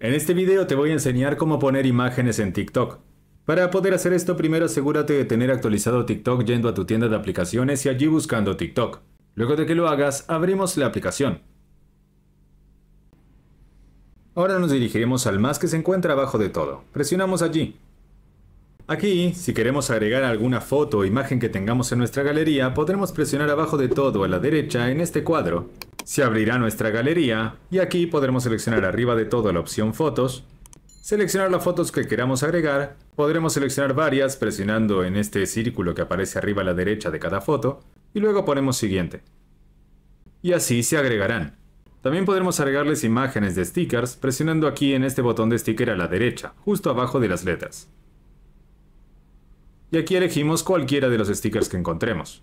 En este video te voy a enseñar cómo poner imágenes en TikTok. Para poder hacer esto primero asegúrate de tener actualizado TikTok yendo a tu tienda de aplicaciones y allí buscando TikTok. Luego de que lo hagas, abrimos la aplicación. Ahora nos dirigiremos al más que se encuentra abajo de todo. Presionamos allí. Aquí, si queremos agregar alguna foto o imagen que tengamos en nuestra galería, podremos presionar abajo de todo a la derecha en este cuadro se abrirá nuestra galería y aquí podremos seleccionar arriba de todo la opción fotos. Seleccionar las fotos que queramos agregar. Podremos seleccionar varias presionando en este círculo que aparece arriba a la derecha de cada foto y luego ponemos siguiente. Y así se agregarán. También podremos agregarles imágenes de stickers presionando aquí en este botón de sticker a la derecha, justo abajo de las letras. Y aquí elegimos cualquiera de los stickers que encontremos.